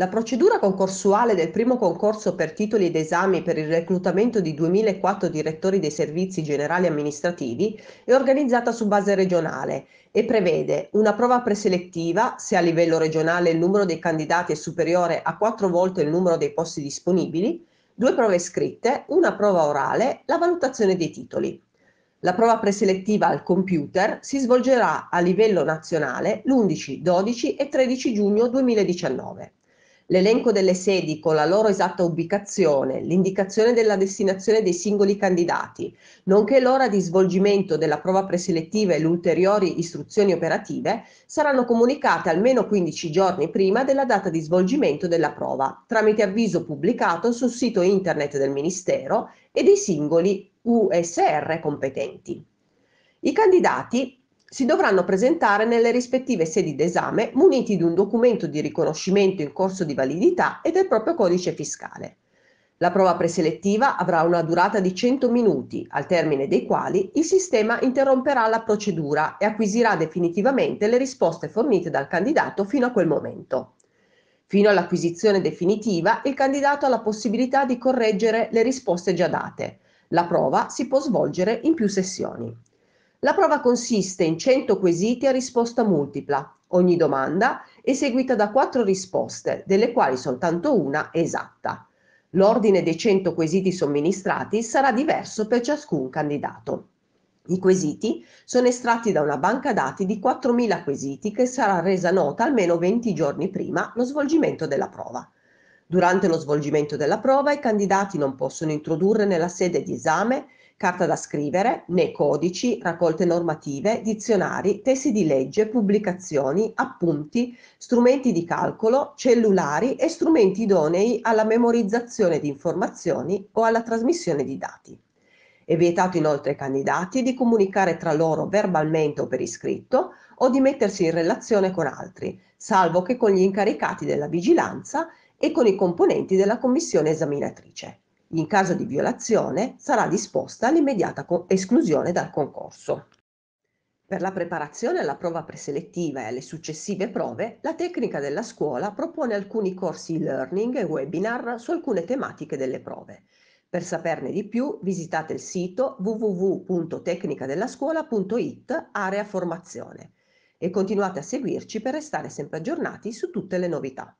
La procedura concorsuale del primo concorso per titoli ed esami per il reclutamento di 2004 direttori dei servizi generali amministrativi è organizzata su base regionale e prevede una prova preselettiva se a livello regionale il numero dei candidati è superiore a quattro volte il numero dei posti disponibili, due prove scritte, una prova orale, la valutazione dei titoli. La prova preselettiva al computer si svolgerà a livello nazionale l'11, 12 e 13 giugno 2019 l'elenco delle sedi con la loro esatta ubicazione, l'indicazione della destinazione dei singoli candidati, nonché l'ora di svolgimento della prova preselettiva e le ulteriori istruzioni operative saranno comunicate almeno 15 giorni prima della data di svolgimento della prova, tramite avviso pubblicato sul sito internet del Ministero e dei singoli USR competenti. I candidati si dovranno presentare nelle rispettive sedi d'esame muniti di un documento di riconoscimento in corso di validità e del proprio codice fiscale. La prova preselettiva avrà una durata di 100 minuti, al termine dei quali il sistema interromperà la procedura e acquisirà definitivamente le risposte fornite dal candidato fino a quel momento. Fino all'acquisizione definitiva, il candidato ha la possibilità di correggere le risposte già date. La prova si può svolgere in più sessioni. La prova consiste in 100 quesiti a risposta multipla. Ogni domanda è seguita da 4 risposte, delle quali soltanto una è esatta. L'ordine dei 100 quesiti somministrati sarà diverso per ciascun candidato. I quesiti sono estratti da una banca dati di 4.000 quesiti che sarà resa nota almeno 20 giorni prima lo svolgimento della prova. Durante lo svolgimento della prova i candidati non possono introdurre nella sede di esame carta da scrivere, né codici, raccolte normative, dizionari, testi di legge, pubblicazioni, appunti, strumenti di calcolo, cellulari e strumenti idonei alla memorizzazione di informazioni o alla trasmissione di dati. È vietato inoltre ai candidati di comunicare tra loro verbalmente o per iscritto o di mettersi in relazione con altri, salvo che con gli incaricati della vigilanza e con i componenti della commissione esaminatrice in caso di violazione sarà disposta l'immediata esclusione dal concorso. Per la preparazione alla prova preselettiva e alle successive prove, la tecnica della scuola propone alcuni corsi e-learning e webinar su alcune tematiche delle prove. Per saperne di più visitate il sito www.tecnicadellascuola.it area formazione e continuate a seguirci per restare sempre aggiornati su tutte le novità.